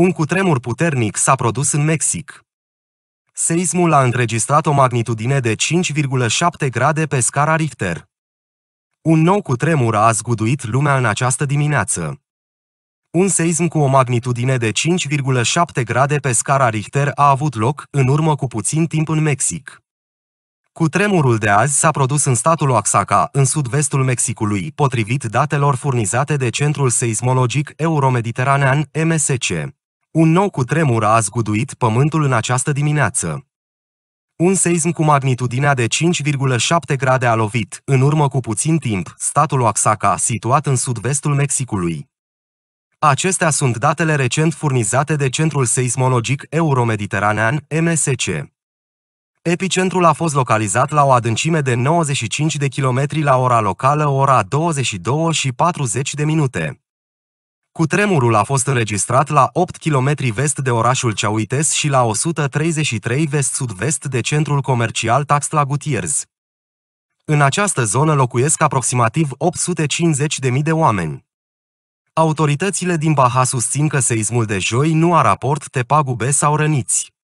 Un cutremur puternic s-a produs în Mexic. Seismul a înregistrat o magnitudine de 5,7 grade pe scara Richter. Un nou cutremur a zguduit lumea în această dimineață. Un seism cu o magnitudine de 5,7 grade pe scara Richter a avut loc în urmă cu puțin timp în Mexic. Cutremurul de azi s-a produs în statul Oaxaca, în sud-vestul Mexicului, potrivit datelor furnizate de Centrul Seismologic Euromediteranean MSC. Un nou cutremur a zguduit pământul în această dimineață. Un seism cu magnitudinea de 5,7 grade a lovit, în urmă cu puțin timp, statul Oaxaca, situat în sud-vestul Mexicului. Acestea sunt datele recent furnizate de Centrul Seismologic Euromediteranean, MSC. Epicentrul a fost localizat la o adâncime de 95 de km la ora locală, ora 22 și 40 de minute. Cutremurul a fost înregistrat la 8 km vest de orașul Ceauites și la 133 vest-sud-vest de centrul comercial Taxla Gutierrez. În această zonă locuiesc aproximativ 850.000 de oameni. Autoritățile din Baha susțin că seismul de joi nu a raport de pagube sau răniți.